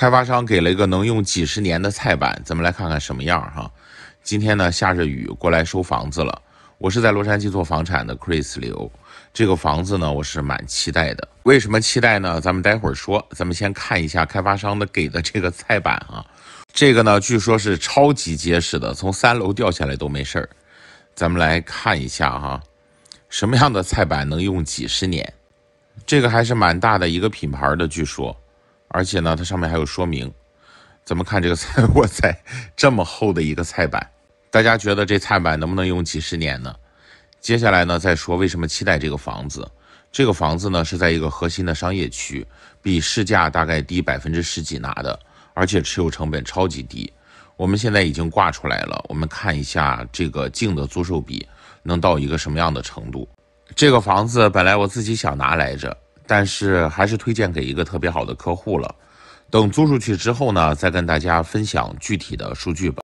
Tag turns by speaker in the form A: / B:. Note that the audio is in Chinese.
A: 开发商给了一个能用几十年的菜板，咱们来看看什么样儿哈。今天呢下着雨过来收房子了，我是在洛杉矶做房产的 Chris Liu。这个房子呢我是蛮期待的，为什么期待呢？咱们待会儿说，咱们先看一下开发商的给的这个菜板啊。这个呢据说是超级结实的，从三楼掉下来都没事儿。咱们来看一下哈，什么样的菜板能用几十年？这个还是蛮大的一个品牌的，据说。而且呢，它上面还有说明，怎么看这个菜？我塞，这么厚的一个菜板，大家觉得这菜板能不能用几十年呢？接下来呢，再说为什么期待这个房子。这个房子呢是在一个核心的商业区，比市价大概低百分之十几拿的，而且持有成本超级低。我们现在已经挂出来了，我们看一下这个净的租售比能到一个什么样的程度。这个房子本来我自己想拿来着。但是还是推荐给一个特别好的客户了，等租出去之后呢，再跟大家分享具体的数据吧。